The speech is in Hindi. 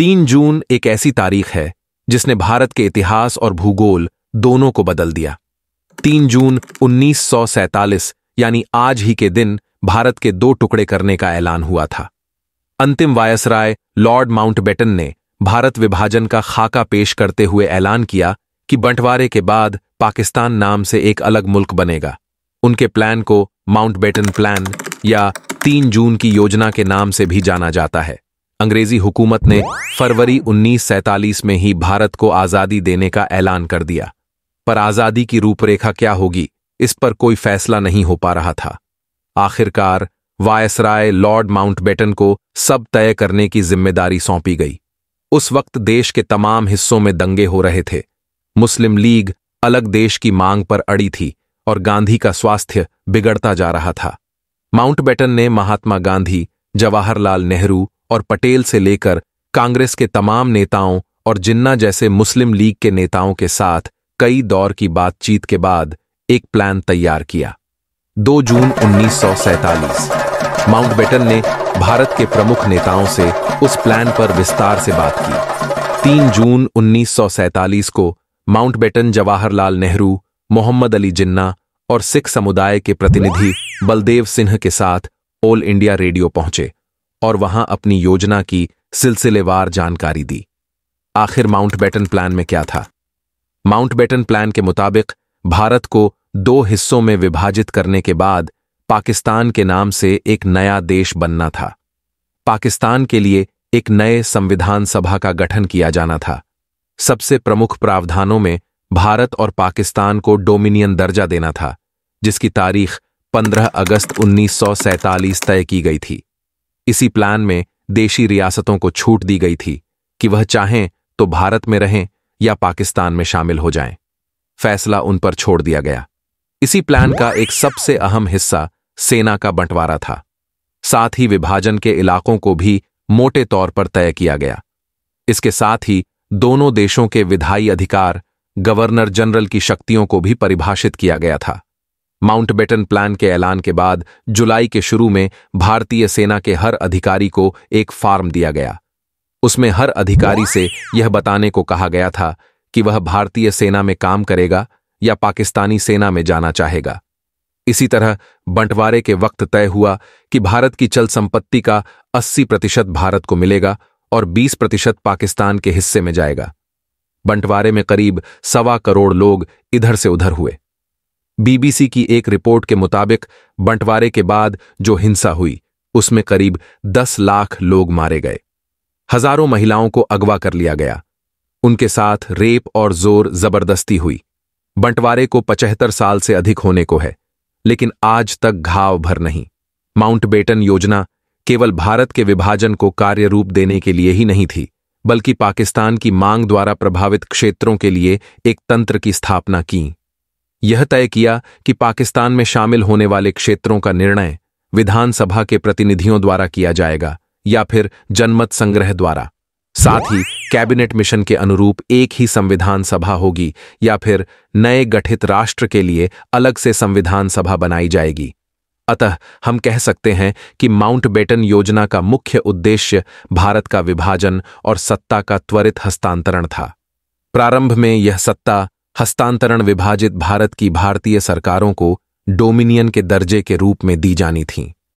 तीन जून एक ऐसी तारीख है जिसने भारत के इतिहास और भूगोल दोनों को बदल दिया तीन जून उन्नीस यानी आज ही के दिन भारत के दो टुकड़े करने का ऐलान हुआ था अंतिम वायसराय लॉर्ड माउंटबेटन ने भारत विभाजन का खाका पेश करते हुए ऐलान किया कि बंटवारे के बाद पाकिस्तान नाम से एक अलग मुल्क बनेगा उनके प्लान को माउंटबेटन प्लान या तीन जून की योजना के नाम से भी जाना जाता है अंग्रेजी हुकूमत ने फरवरी 1947 में ही भारत को आज़ादी देने का ऐलान कर दिया पर आज़ादी की रूपरेखा क्या होगी इस पर कोई फैसला नहीं हो पा रहा था आखिरकार वायसराय लॉर्ड माउंटबेटन को सब तय करने की जिम्मेदारी सौंपी गई उस वक्त देश के तमाम हिस्सों में दंगे हो रहे थे मुस्लिम लीग अलग देश की मांग पर अड़ी थी और गांधी का स्वास्थ्य बिगड़ता जा रहा था माउंटबेटन ने महात्मा गांधी जवाहरलाल नेहरू और पटेल से लेकर कांग्रेस के तमाम नेताओं और जिन्ना जैसे मुस्लिम लीग के नेताओं के साथ कई दौर की बातचीत के बाद एक प्लान तैयार किया 2 जून 1947 माउंटबेटन ने भारत के प्रमुख नेताओं से उस प्लान पर विस्तार से बात की 3 जून 1947 को माउंटबेटन जवाहरलाल नेहरू मोहम्मद अली जिन्ना और सिख समुदाय के प्रतिनिधि बलदेव सिंह के साथ ऑल इंडिया रेडियो पहुंचे और वहां अपनी योजना की सिलसिलेवार जानकारी दी आखिर माउंटबेटन प्लान में क्या था माउंटबेटन प्लान के मुताबिक भारत को दो हिस्सों में विभाजित करने के बाद पाकिस्तान के नाम से एक नया देश बनना था पाकिस्तान के लिए एक नए संविधान सभा का गठन किया जाना था सबसे प्रमुख प्रावधानों में भारत और पाकिस्तान को डोमिनियन दर्जा देना था जिसकी तारीख 15 अगस्त 1947 तय की गई थी इसी प्लान में देशी रियासतों को छूट दी गई थी कि वह चाहें तो भारत में रहें या पाकिस्तान में शामिल हो जाएं। फैसला उन पर छोड़ दिया गया इसी प्लान का एक सबसे अहम हिस्सा सेना का बंटवारा था साथ ही विभाजन के इलाकों को भी मोटे तौर पर तय किया गया इसके साथ ही दोनों देशों के विधायी अधिकार गवर्नर जनरल की शक्तियों को भी परिभाषित किया गया था माउंटबेटन प्लान के ऐलान के बाद जुलाई के शुरू में भारतीय सेना के हर अधिकारी को एक फार्म दिया गया उसमें हर अधिकारी से यह बताने को कहा गया था कि वह भारतीय सेना में काम करेगा या पाकिस्तानी सेना में जाना चाहेगा इसी तरह बंटवारे के वक्त तय हुआ कि भारत की चल संपत्ति का 80 प्रतिशत भारत को मिलेगा और 20 प्रतिशत पाकिस्तान के हिस्से में जाएगा बंटवारे में करीब सवा करोड़ लोग इधर से उधर हुए बीबीसी की एक रिपोर्ट के मुताबिक बंटवारे के बाद जो हिंसा हुई उसमें करीब 10 लाख लोग मारे गए हजारों महिलाओं को अगवा कर लिया गया उनके साथ रेप और जोर जबरदस्ती हुई बंटवारे को पचहत्तर साल से अधिक होने को है लेकिन आज तक घाव भर नहीं माउंटबेटन योजना केवल भारत के विभाजन को कार्य रूप देने के लिए ही नहीं थी बल्कि पाकिस्तान की मांग द्वारा प्रभावित क्षेत्रों के लिए एक तंत्र की स्थापना की यह तय किया कि पाकिस्तान में शामिल होने वाले क्षेत्रों का निर्णय विधानसभा के प्रतिनिधियों द्वारा किया जाएगा या फिर जनमत संग्रह द्वारा साथ ही कैबिनेट मिशन के अनुरूप एक ही संविधान सभा होगी या फिर नए गठित राष्ट्र के लिए अलग से संविधान सभा बनाई जाएगी अतः हम कह सकते हैं कि माउंट बेटन योजना का मुख्य उद्देश्य भारत का विभाजन और सत्ता का त्वरित हस्तांतरण था प्रारंभ में यह सत्ता हस्तांतरण विभाजित भारत की भारतीय सरकारों को डोमिनियन के दर्जे के रूप में दी जानी थीं